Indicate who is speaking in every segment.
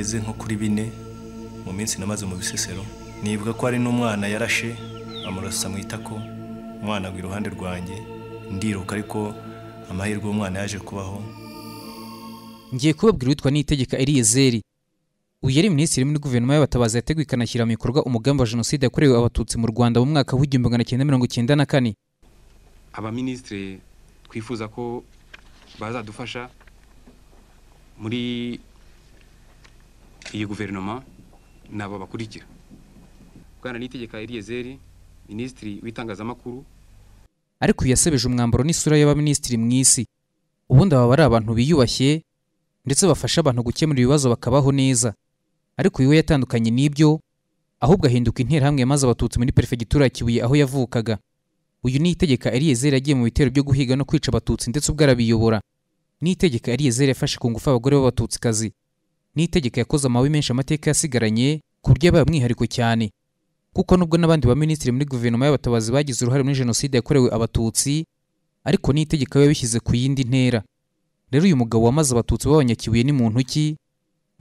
Speaker 1: bigeze nko kuri bine mu minsi namaze mu bisesero nibuka ko ari n'umwana yarashe amurasa mu itako umwana agwa iruhande rwanjye ndiruka ariko amahirwe y'umwana yaje kubaho ngiye kubabwira witwa n’itegeka eriyezeri uyu yari minisitiri muri guverinoma y'abatabazi yateguye ikanashyira mu bikorwa umugambi wa jenoside yakorewe abatutsi mu rwanda mu mwaka w'igihumbi magana cyenda mirongo icyenda na kane abaminisitiri twifuza ko bazadufasha muri iyi guverinoma nabo bakurikira bwana nitegeka eliyezeri minisitiri w'itangazamakuru ariko yasebeje umwambaro n'isura y'abaminisitiri mu isi ubundi baba ari abantu biyubashye ndetse bafasha abantu gukemura ibibazo bakabaho neza ariko we yatandukanye n'ibyo ahubwo ahinduka interahamwe maze abatutsi muri perefegitura ya kibuye aho yavukaga uyu niyitegeka eliyezeri yagiye mu bitero byo guhiga no kwica abatutsi ndetse ubwo arabiyobora niyitegeka eliyezeri yafashe ku ngufu abagore b'abatutsi kazi n'itegeko yakoze amabi menshi amateka yasigaranye ku buryo yabaye umwihariko cyane kuko nubwo n'abandi baminisitiri muri guverinoma y'abatabazi bagize uruhare muri jenoside yakorewe abatutsi ariko n'itegeko biba bishyize ku yindi ntera rero uyu mugabo wamaze abatutsi b'abanyakibuye ni muntu ki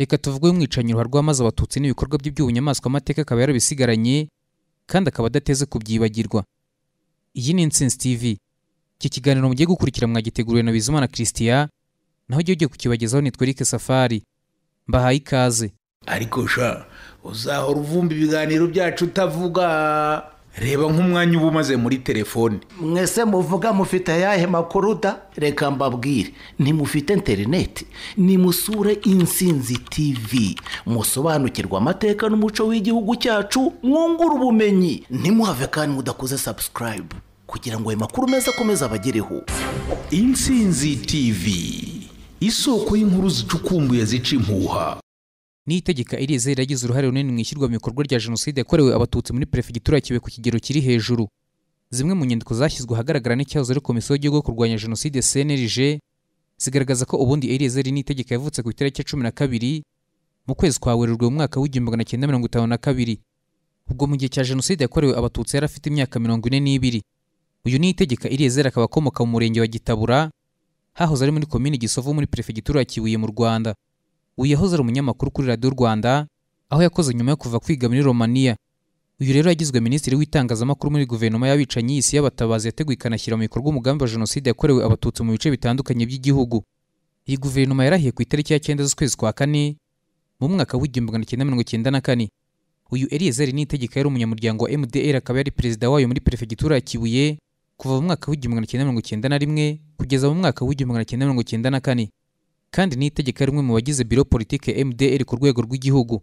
Speaker 1: reka tuvuge umwicanyi uruhare rw'amazi abatutsi n'ibikorwa bye by'ubunyamaswa amateka akaba yarabisigaranye kandi akaba adateze kubyibagirwa iyi ni insinzi tv iki kiganiro mugiye gukurikira mwagiteguriwe na bizimana christian naho igihe ugiye kukibagezaho nitwa safari mbahaye ikaze ariko sha uzahora uvumba ibiganiro byacu utavuga reba nk'umwanya uba umaze muri telefone mwese muvuga mufite ayahe makuru da reka mbabwire ntimufite interineti nimusure insinzi tivi musobanukirwa amateka n'umuco w'igihugu cyacu mwungura ubumenyi ntimuhave kandi mudakoze sabusikarayibu kugira ngo ayo makuru meza akomeze abagereho insinzi tivi isoko y'inkuru zicukumbuye zica impuha n'itegeka irize ryagize uruhare runini mu ishyirwa mu bikorwa rya jenoside yakorewe abatutsi muri perefegitura ya ku kigero kiri hejuru zimwe mu nyandiko zashyizwe ahagaragara n'icyahoze ari komisiyo y'igihugu yo kurwanya jenoside cnlg zigaragaza ko ubundi irize n'itegeka yavutse ku itariki ya cumi na kabiri mu kwezi kwa werurwe mu mwaka w'igihumbi magana cyenda mirongo itanu na kabiri ubwo mu gihe cya jenoside yakorewe abatutsi yari afite imyaka mirongo ine n'ibiri uyu niyitegeka irize akaba akomoka mu murenge wa gitabura hahoze ari muri komini gisovu muri perefegitura ya kibuye mu rwanda uyu yahoze ari umunyamakuru kuri radiyo rwanda aho yakoze nyuma yo kuva kwiga muri romania uyu rero yagizwe minisitiri w'itangazamakuru muri guverinoma y'abicanyi isi y'abatabazi yateguye ikanashyira mu bikorwa umugambi wa jenoside yakorewe abatutsi mu bice bitandukanye by'igihugu iyi guverinoma yarahiye ku itariki ya cyenda z'ukwezi kwa kane mu mwaka w'igihumbi magana cyenda mirongo cyenda na kane uyu eliyezeri niyitegeka yari umunyamuryango wa mdr akaba yari perezida wayo muri perefegitura ya kibuye kuva mu mwaka w'igihumbi magana cyenda mirongo cyenda na rimwe kugeza mu mwaka w'igihumbi magana cyenda mirongo cyenda na kane kandi ni itegeko rimwe mu bagize biro politiki MDR ku rwego rw'igihugu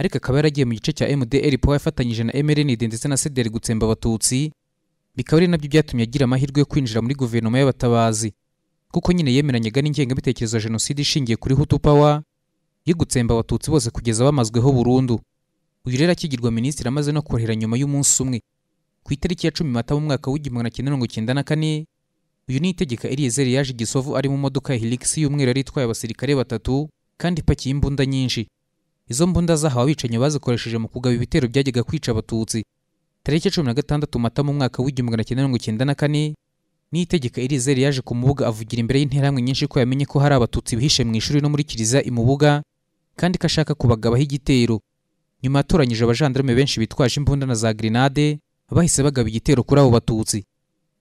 Speaker 1: ariko akaba yaragiye mu gice cya MDR po yafatanyije na MRND ndetse na CDR gutsemba abatutsi bikaba ari nabyo byatumye agira amahirwe yo kwinjira muri guverinoma y'abatabazi kuko nyine yemeranyega n'ingengabitekerezo ya jenoside ishingiye kuri Hutu Power yo gutsemba abatutsi bose kugeza bamazweho burundu uyu rero akigirwa minisitiri amaze no korera nyuma y'umunsi umwe ku itariki ya cumi mata mu mwaka w'igihumbi magana cyenda mirongo icyenda na kane uyu ni itegeka eliyezeri yaje gisovu ari mu modoka ya hilix y'umweru yari itwaye abasirikare batatu kandi ipakiye imbunda nyinshi izo mbunda zahawe abicanyi bazikoresheje mu kugaba ibitero byajyaga kwica abatutsi tariki cumi na gatandatu mata mu mwaka w'igihumbi magana cyenda mirongo icyenda na kane n'itegeka eliyezeri yaje ku mubuga avugira imbere y'interahamwe nyinshi ko yamenye ko hari abatutsi bihishe mu ishuri no muri kiliziya imubuga kandi ko ashaka kubagabaho igitero nyuma yatoranyije abajandarume benshi bitwaje imbunda na za grenade bahise bagaba igitero kuri abo batutsi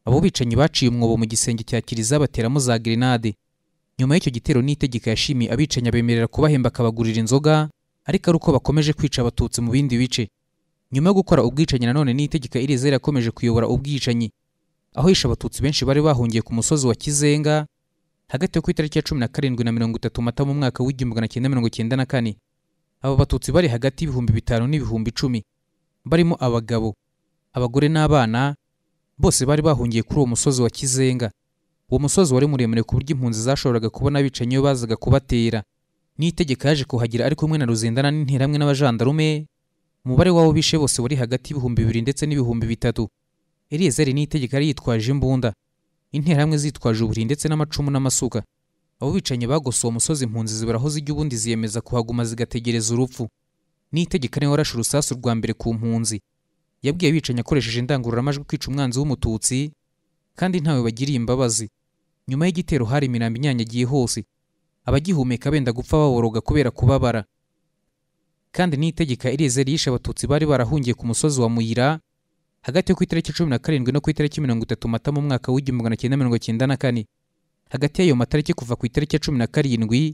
Speaker 1: abo bicanyi baciye umwobo mu gisenge cya kiliziya bateramo za grenade nyuma y'icyo gitero n'itegeko yashimiye abicanyi abemerera kubahemba akabagurira inzoga ariko ari uko bakomeje kwica abatutsi mu bindi bice nyuma yo gukora ubwicanyi nanone n'itegeka irizera yakomeje kuyobora ubwicanyi aho yishe abatutsi benshi bari bahungiye ku musozi wa kizenga hagati yo ku itariki ya cumi na karindwi na mirongo itatu mata mu mwaka w'igihumbi magana cyenda mirongo cyenda na kane abo batutsi bari hagati y'ibihumbi bitanu n'ibihumbi icumi barimo abagabo abagore n'abana bose bari bahungiye kuri uwo musozi wa kizenga uwo musozi wari muremure ku buryo impunzi zashoboraga kubona abicanyi iyo bazaga kubatera n'itegeko yaje kuhagira ari kumwe na ruzindana n'interahamwe n'abajandarume umubare w'abo bishe bose wari hagati y'ibihumbi bibiri ndetse n'ibihumbi bitatu eliyezeri n'itegeko yari yitwaje imbunda interamwe zitwaje uburiri ndetse n'amacumu n'amasuka abo bicanyi bagosoye umusozi impunzi ziburaho zijya ubundi ziyemeza kuhaguma zigategereza urupfu n'itegeko niwe warashe urusasu rwa mbere ku mpunzi yabwiye abicanyi akoresheje indangururamajwi kwica umwanzi w'umututsi kandi ntawe bagiriye imbabazi nyuma y'igitero hari imirambo inyanyagiye hose abagihumeka benda gupfa baboroga kubera kubabara kandi n'itegeka ireze riyishe abatutsi bari barahungiye ku musozi wa muyira hagati yo ku itariki cumi na karindwi no ku itariki mirongo itatu mata mu mwaka w'igihumbi magana cyenda mirongo cyenda na kane hagati y'ayo matariki kuva ku itariki cumi na karindwi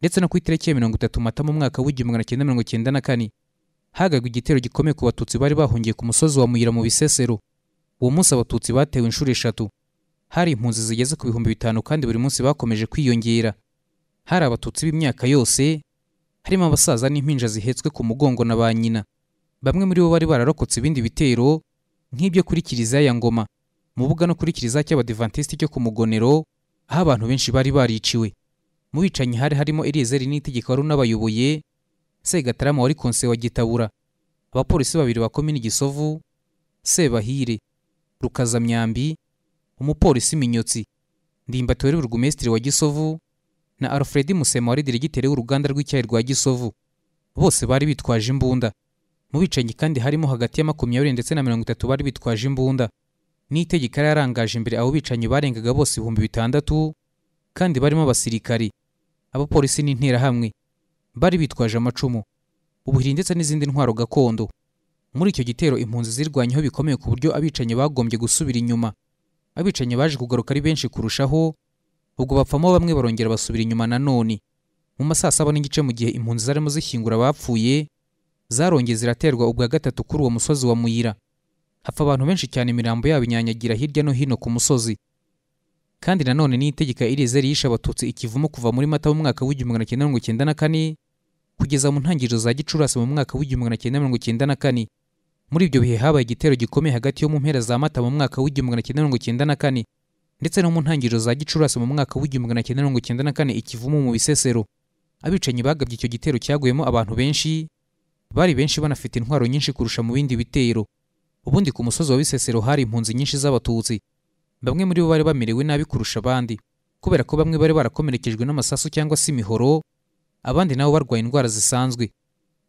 Speaker 1: ndetse no ku itariki ya mirongo itatu mata mu mwaka w'igihumbi magana cyenda mirongo cyenda na kane hagagwa igitero gikomeye ku batutsi bari bahungiye ku musozi wa muyira mu bisesero uwo munsi abatutsi batewe inshuro eshatu hari impunzi zigeze ku bihumbi bitanu kandi buri munsi bakomeje kwiyongera hari abatutsi b'imyaka yose harimo abasaza n'impinja zihetswe ku mugongo na ba nyina bamwe muri bo bari bararokotse ibindi bitero nk'ibyo kuri kiliziya ya ngoma mu buga no kuri kiliziya cy'abadivantisiti cyo ku mugonero aho abantu benshi bari bariciwe mu bicanyi hari harimo eliyezeri n'itegeko wari unabayoboye segatarama wari konse wa gitabura abapolisi babiri ba komini gisovu sebahire rukazamyambi umupolisi minyotsi ndimbati wari burugumesitiri wa gisovu na alfred musema wari diregiteri w'uruganda rw'icyayi rwa gisovu bose bari bitwaje imbunda mu bicanyi kandi harimo hagati ya makumyabiri ndetse na mirongo itatu bari bitwaje imbunda n'itegeko yari yarangaje imbere aho bicanyi barengaga bose ibihumbi bitandatu kandi barimo abasirikari abapolisi n'interahamwe bari bitwaje amacumu ubuhiri ndetse n'izindi ntwaro gakondo muri icyo gitero impunzi zirwanyeho bikomeye ku buryo abicanyi bagombye gusubira inyuma abicanyi baje kugaruka ari benshi kurushaho ubwo bapfamo bamwe barongera basubira inyuma nanone mu masaa saba n'igice mu gihe impunzi zarimo zishyingura abapfuye zarongeye ziraterwa ubwa gatatu kuri uwo musozi wa muyira hapfa abantu benshi cyane imirambo yabo inyanyagira hirya no hino ku musozi kandi nanone n’itegeka itegeka ireze abatutsi ikivumo kuva muri mata mu mwaka w'igihumbi magana cyenda mirongo icyenda na kane kugeza mu ntangiriro za gicurasi mu mwaka w'igihumbi magana cyenda mirongo icyenda na kane muri ibyo bihe habaye igitero gikomeye hagati yo mu mpera za mata mu mwaka w'igihumbi magana cyenda mirongo icyenda na kane ndetse no mu ntangiriro za gicurasi mu mwaka w'igihumbi magana cyenda mirongo icyenda na kane ikivumo mu bisesero abicanyi bagabye icyo gitero cyaguyemo abantu benshi bari benshi banafite intwaro nyinshi kurusha mu bindi bitero ubundi ku musozi wa bisesero hari impunzi nyinshi z'abatutsi bamwe muri bo bari bamerewe nabi kurusha abandi kubera ko bamwe bari barakomerekejwe n'amasasu cyangwa se imihoro abandi nabo barwaye indwara zisanzwe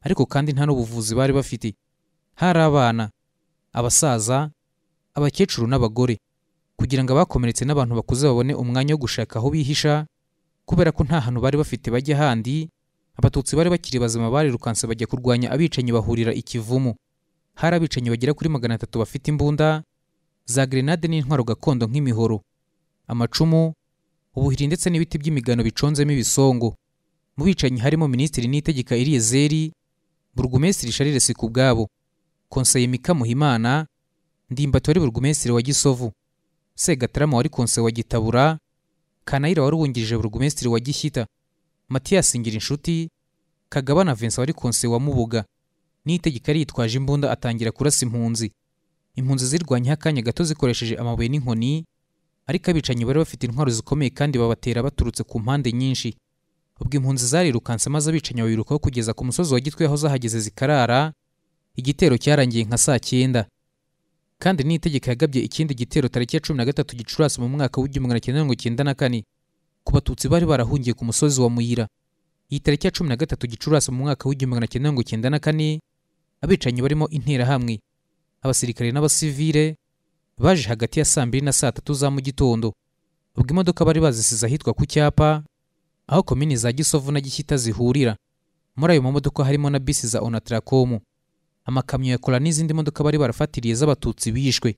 Speaker 1: ariko kandi nta n'ubuvuzi bari bafite hari abana abasaza abakecuru n'abagore kugira ngo abakomeretse n'abantu bakuze babone umwanya wo gushaka aho bihisha kubera ko nta hantu bari bafite bajya handi abatutsi bari bakiri bazima barirukanse bajya kurwanya abicanyi bahurira ikivumu hari abicanyi bagera kuri magana atatu bafite imbunda za grenade n'intwaro gakondo nk'imihoro amacumu ubuhiri ndetse n'ibiti by'imigano biconzemo ibisongo mu bicanyi harimo minisitiri n'itegeka iriyezeri burugumesitiri charles kubwabo konseye mika muhimana ndimbato wari burugumesitiri wa gisovu segatarama wari konse wa gitabura kanayira wari wungirije burugumesitiri wa gishyita matiyasi inshuti kagabana vincent wari konse wa mubuga n'itegeka yitwaje imbunda atangira kurasa impunzi impunzi zirwanya akanya gato zikoresheje amabuye n'inkoni ariko abicanyi bari bafite intwaro zikomeye kandi babatera baturutse ku mpande nyinshi ubwo impunzi zarirukanse maze abicanyi babirukaho kugeza ku musozi wa gitwe aho zahageze zikarara igitero cyarangiye nka saa cyenda kandi n'itegeko yagabye ikindi gitero tariki ya cumi na gatatu gicurasi mu mwaka w'igihumbi magana cyenda mirongo icyenda na kane ku batutsi bari barahungiye ku musozi wa muyira iyi tariki ya cumi na gatatu gicurasi mu mwaka w'igihumbi magana cyenda mirongo icyenda na kane abicanyi barimo interahamwe abasirikare n’abasivire baje hagati ya saa mbiri na saa tatu za mu gitondo ubwo imodoka bari bazisize ahitwa ku cyapa aho komini za gisovu na gishyita zihurira muri ayo mamodoka harimo na bisi za onatrakomu amakamyo ya kora n'izindi modoka bari barafatiriye z'abatutsi bishwe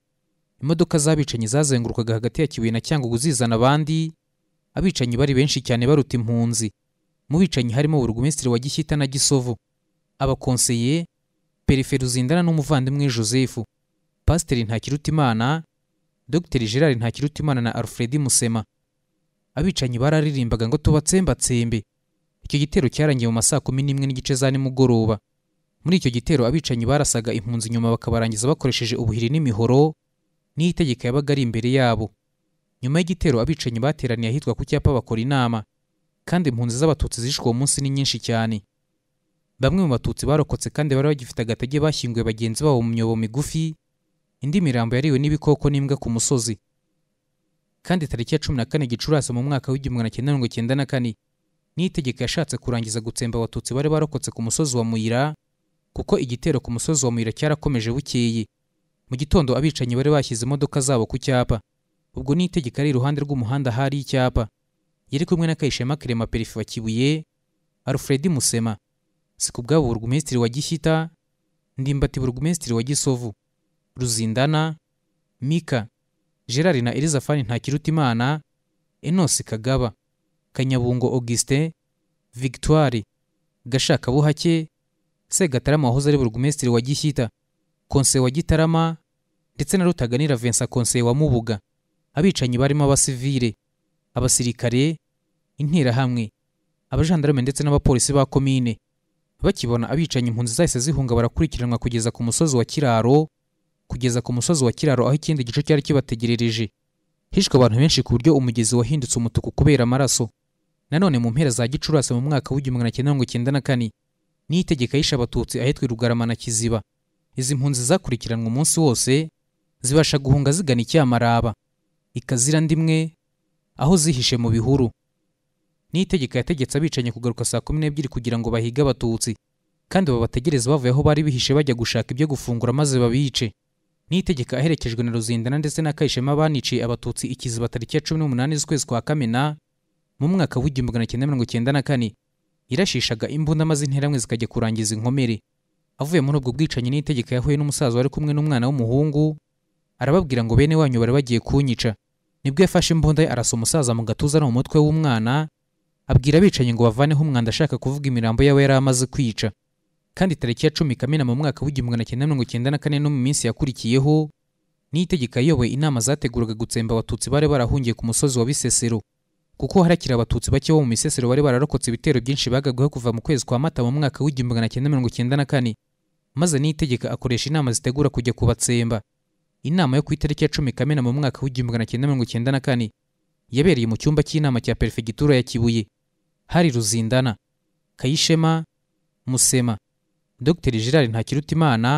Speaker 1: imodoka z'abicanyi zazengurukaga hagati ya kibuye na cyangugu zizana abandi abicanyi bari benshi cyane baruta impunzi mu bicanyi harimo burugumesitiri wa gishyita na gisovu abakonseye pereferi uzindana n'umuvandimwe joseph pasiteri ntakirutimana dr gerard ntakirutimana na alfred musema abicanyi bararirimbaga ngo tubatsembatsembe icyo gitero cyarangiye mu ma saa kumi n'imwe n'igice za nimugoroba muri icyo gitero abicanyi barasaga impunzi nyuma bakabarangiza bakoresheje ubuhiri n'imihoro n'itegeko yabaga ari imbere yabo nyuma y'igitero abicanyi bateraniye ahitwa ku cyapa bakora inama kandi impunzi z'abatutsi zishwe uwo munsi ni nyinshi cyane bamwe mu batutsi barokotse kandi bari bagifite agatege bashyinguye bagenzi babo mu myobo migufi indi mirambo yariwe n'ibikoko n'imbwa ku musozi kandi tariki ya cumi na kane gicurasi mu mwaka w'igihumbi magana cyenda mirongo cyenda na kane n'itegeko yashatse kurangiza gutsemba abatutsi bari barokotse ku musozi wa muyira kuko igitero ku musozi wa muyira cyarakomeje bukeye mu gitondo abicanyi bari bashyize imodoka zabo ku cyapa ubwo n'itegeko ari iruhande rw'umuhanda hari icyapa yari kumwe na kayishema kerema perife wa kibuye alfred musema si ku burugumesitiri wa gishyita ndimbati burugumesitiri wa gisovu ruzindana mika gerard na elizafani ntakirutimana enosi kagaba kanyabungo augustin victoire gashakabuhake segatarama wahoze ari burugumesitiri wa gishyita konseye wa gitarama ndetse na rutaganira vincent konseye wa mubuga abicanyi barimo abasivire abasirikare interahamwe abajandarume ndetse n'abapolisi ba komine bakibona abicanyi impunzi zahise zihunga barakurikiranwa kugeza ku musozi wa kiraro kugeza ku musozi wa kiraro aho ikindi gice cyari kibategerereje hishwe abantu benshi ku buryo umugezi wahindutse umutuku kubera amaraso nanone mu mpera za gicurasi mu mwaka w'igihumbi magana cyenda mirongo icyenda na kane niyo itegeka yishe abatutsi ahitwa rugarama na kiziba izi mpunzi zakurikiranwa umunsi wose zibasha guhunga zigana icyamaraba ikazira ndimwe aho zihishe mu bihuru n'itegeko yategetse abicanye kugaruka saa kumi n'ebyiri kugira ngo bahige abatutsi kandi babategereze bavuye aho bari bihishe bajya gushaka ibyo gufungura maze babice n'itegeko aherekejwe na ruzindana ndetse na kayishema baniciye abatutsi ikiziba tariki ya cumi n'umunani z'ukwezi kwa kamena mu mwaka w'igihumbi magana cyenda mirongo icyenda na kane irashishaga imbunda maze interamwe zikajya kurangiza inkomere avuye muri ubwo bwicanyi n'itegeko yahuye n'umusaza wari kumwe n'umwana w'umuhungu arababwira ngo bene wanyu bari bagiye kunyica nibwo yafashe imbunda ye arasa umusaza mu gatuza no mu mutwe w'umwana abwira abicanyi ngo bavaneho umwanda ashaka kuvuga imirambo yawe yari amaze kwica kandi tariki ya cumi kamena mu mwaka w'igihumbi magana cyenda mirongo icyenda na kane no mu minsi yakurikiyeho niyo itegeko inama zateguraga gutsemba abatutsi bari barahungiye ku musozi wa bisesero kuko harakira abatutsi bake bo mu misesero bari bararokotse ibitero byinshi bagabweho kuva mu kwezi kwa mata mu mwaka w'igihumbi magana cyenda mirongo icyenda na kane maze niyitegeka akoresha inama zitegura kujya kubatsemba inama yo ku itariki ya cumi kamena mu mwaka w'igihumbi magana cyenda mirongo icyenda na kane yabereye mu cyumba cy'inama cya perefegitura ya kibuye hari ruzindana kayishema musema dr gerard ntakirutimana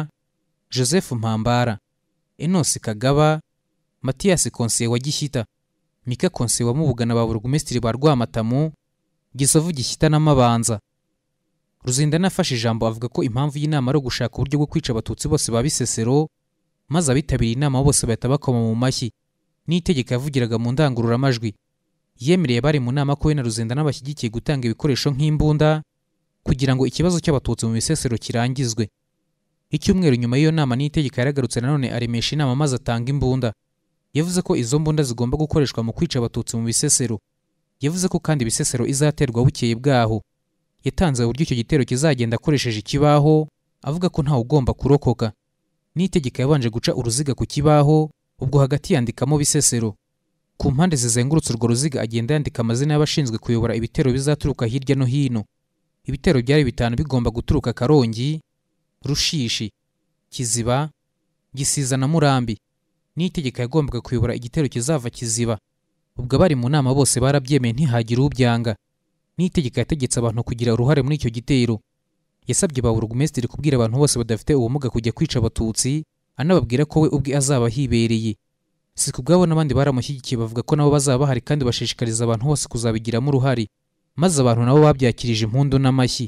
Speaker 1: joseph mpambara enos kagaba matiyasi konseye wa gishyita mika konseye wa mubugana ba burugumesitiri ba rwamatamu gisovu gishyita n'amabanza ruzindana afashe ijambo avuga ko impamvu y'inama ari ugushaka uburyo bwo kwica abatutsi bose ba bisesero maze abitabiriye inama bose bahita bakoma mu mashyi n'itegeko yavugiraga mu ndangururamajwi yemereye bari mu nama ko we na ruzenda n'abashyigikiye gutanga ibikoresho nk'imbunda kugira ngo ikibazo cy'abatutsi mu bisesero kirangizwe icyumweru nyuma y'iyo nama n'itegeko yaragarutse nanone aremesha inama maze atanga imbunda yavuze ko izo mbunda zigomba gukoreshwa mu kwica abatutsi mu bisesero yavuze ko kandi ibisesero izaterwa bukeye bwaho yatanze uburyo icyo gitero kizagenda akoresheje ikibaho avuga ko ntawe ugomba kurokoka n'itegeko yabanje guca uruziga ku kibaho ubwo hagati yandikamo bisesero ku mpande zizengurutse urwo ruziga agenda yandika amazina y'abashinzwe kuyobora ibitero bizaturuka hirya no hino ibitero byari bitanu bigomba guturuka karongi rushishi kiziba gisiza na murambi n'itegeko yagombaga kuyobora igitero kizava kiziba ubwo abari mu nama bose barabyemeye ntihagire ubyanga n'itegeko yategetse abantu kugira uruhare muri icyo gitero yasabye ba burugumesitiri kubwira abantu bose badafite ubumuga kujya kwica abatutsi anababwira ko we ubwe azaba ahibereye si ku n'abandi baramushyigikiye bavuga ko nabo bazaba bahari kandi bashishikariza abantu bose kuzabigiramo uruhare maze abantu nabo babyakirije impundu n'amashyi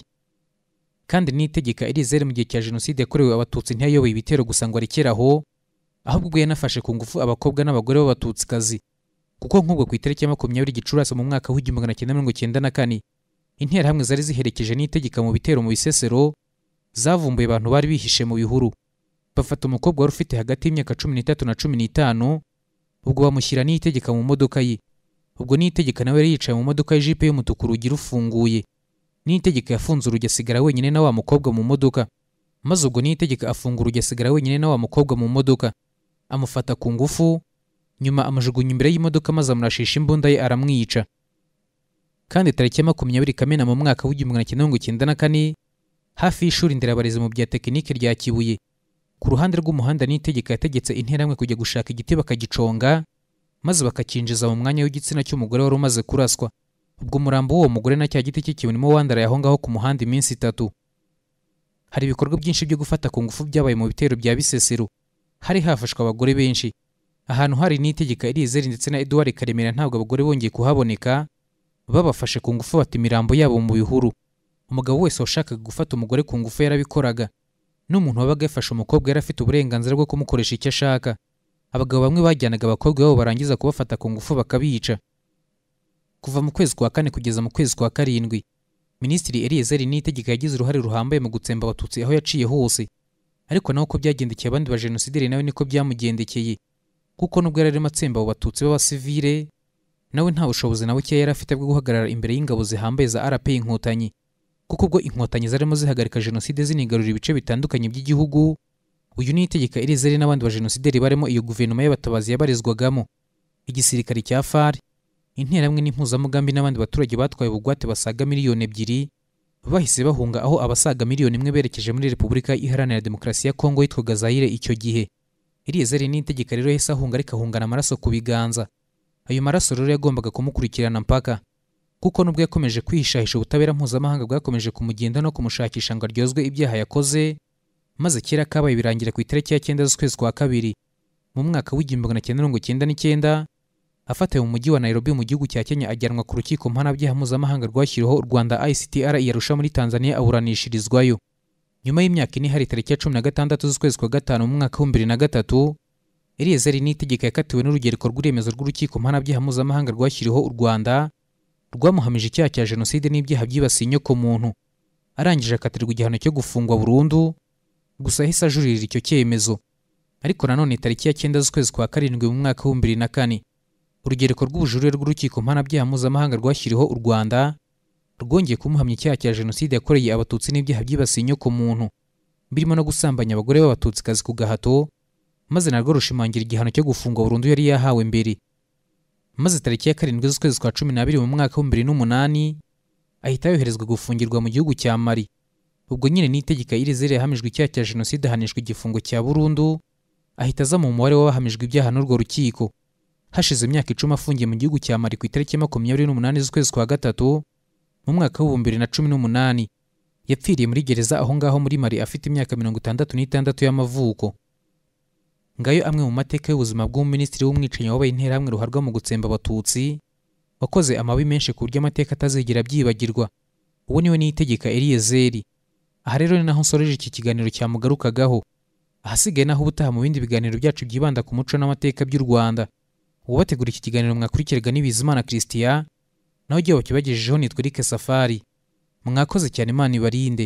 Speaker 1: kandi n'itegeka irizere mu gihe cya jenoside yakorewe abatutsi ntiyayoboye ibitero gusa ngo arekere aho ahubwo ubwo yanafashe ku ngufu abakobwa n'abagore b'abatutsikazi kuko nk'ubwo ku itariki ya makumyabiri gicurasi mu mwaka w'igihumbi magana cyenda mirongo cyenda na kane interahamwe zari ziherekeje n'itegeka mu bitero mu bisesero zavumbuye abantu bari bihishe mu bihuru bafata umukobwa wari ufite hagati y'imyaka cumi n'itatu na cumi n'itanu ubwo bamushyira niyitegeka mu modoka ye ubwo niyitegeka nawe yari yicaye mu modoka y'ijipe y'umutuku urugi rufunguye niyitegeka yafunze urugi asigara wenyine na wa mukobwa mu modoka maze ubwo niyitegeka afunga urugi asigara wenyine na wa mukobwa mu modoka amufata ku ngufu nyuma amajugunya imbere y'imodoka maze amurashisha imbunda ye aramwica kandi tariki ya makumyabiri kamena mu mwaka w'igihumbi magana cyenda mirongo icyenda na kane hafi y'ishuri nderabarezi mu bya tekinike rya kibuye ku ruhande rw'umuhanda n'itegeko yategetse interamwe kujya gushaka igiti bakagiconga maze bakakinjiza mu mwanya w'igitsina cy'umugore wari umaze kuraswa ubwo umurambo w'uwo mugore na cya giti cy'ikibuno wandaraye aho ngaho ku muhanda iminsi itatu hari ibikorwa byinshi byo gufata ku ngufu byabaye mu bitero bya bisesero hari hafashwe abagore benshi ahantu hari n'itegeka irizeri ndetse na eduwari karemera ntabwo abagore bongeye kuhaboneka babafashe ku ngufu bata imirambo yabo mu bihuru umugabo wese washakaga gufata umugore ku ngufu yarabikoraga n'umuntu wabaga yafashe umukobwa yari afite uburenganzira bwo kumukoresha icyo ashaka abagabo bamwe bajyanaga abakobwa babo barangiza kubafata ku ngufu bakabica kuva mu kwezi kwa kane kugeza mu kwezi kwa karindwi minisitiri Eliezeri n'itegeko yagize uruhare ruhambaye mu gutsemba abatutsi aho yaciye hose ariko nawe uko byagendekeye abandi ba bajenosideri nawe niko byamugendekeye kuko nubwo yari arimo atsemba abo batutsi b'abasivire nawe nta bushobozi na bukeya yari afite bwo guhagarara imbere y'ingabo zihambaye za rp inkotanyi kuko ubwo inkotanyi zarimo zihagarika jenoside zinigarurira ibice bitandukanye by'igihugu uyu ni itegeka irizere n'abandi Jenosideri barimo iyo guverinoma y'abatabazi yabarizwagamo igisirikare cya far interamwe n'impuzamugambi n'abandi baturage batwaye ubugwate basaga miliyoni ebyiri bahise bahunga aho abasaga miliyoni imwe berekeje muri repubulika iharanira demokarasi ya kongo yitwaga zayire icyo gihe irizere ni itegeka rero yahise ahunga rikahungana amaraso ku biganza ayo maraso rero yagombaga kumukurikirana mpaka kuko nubwo yakomeje kwihishahisha ubutabera mpuzamahanga bwakomeje kumugenda no kumushakisha ngo aryozwe ibyaha yakoze maze kera kabaye birangira ku itariki ya cyenda z'ukwezi kwa kabiri mu mwaka w'igihumbi magana cyenda mirongo cyenda n'icyenda afatiwe mu mujyi wa nairobi mu gihugu cya kenya ajyanwa ku rukiko mpanabyaha mpuzamahanga rwashyiriweho u rwanda ictr yarusha muri tanzania aburanishirizwayo nyuma y'imyaka ine hari tariki ya cumi na gatandatu z'ukwezi kwa gatanu mu mwaka w'ibihumbi bibiri na gatatu eliyezeri n'itegeko yakatiwe n'urugereko rw'iremezo rw'urukiko mpanabyaha mpuzamahanga rwashyiriweho u rwanda rwamuhamije icyaha cya jenoside n'ibyaha byibasiye inyokomuntu arangije akatirwa igihano cyo gufungwa burundu gusa ahise ajurira icyo cyemezo ariko nanone tariki ya cyenda z'ukwezi kwa karindwi mu mwaka w'ibihumbi bibiri na kane urugereko rw'ubujurire rw'urukiko mpanabyaha mpuzamahanga rwashyiriho u rwanda rwongeye kumuhamya icyaha cya jenoside yakoreye abatutsi n'ibyaha byibasiye inyokomuntu birimo no gusambanya abagore kazi ku gahato maze narwo rushimangira igihano cyo gufungwa burundu yari yahawe mbere maze tariki ya karindwi z'ukwezi kwa cumi n'abiri mu mwaka w'ibihumbi n'umunani ahita yoherezwa gufungirwa mu gihugu cya mari ubwo nyine n'itegeko y'irizi yahamijwe icyaha cya jenoside ahanishwa igifungo cya burundu ahita aza mu mubare w'abahamijwe ibyaha n'urwo rukiko hashize imyaka icumi afungiye mu gihugu cya mari ku itariki makumyabiri n'umunani z'ukwezi kwa gatatu mu mwaka w'ibihumbi na cumi n'umunani yapfiriye muri gereza aho ngaho muri mari afite imyaka mirongo itandatu n'itandatu y'amavuko ngayo amwe mu mateka y'ubuzima bw'umuminisitiri w'umwicanyi wabaye interahamwe ruharwa mu gutsemba abatutsi wakoze amabi menshi ku buryo amateka atazigera byibagirwa uwo niwe niyitegeka eriyezeri aha rero ni naho nsoreje iki kiganiro cyamugarukagaho ahasigaye naho ubutaha mu bindi biganiro byacu byibanda ku muco n'amateka by'u rwanda uwabategura iki kiganiro mwakurikirwa n'ibizimana christian naho igihe bakibagejejeho nitwa erike safari mwakoze cyane imana ibarinde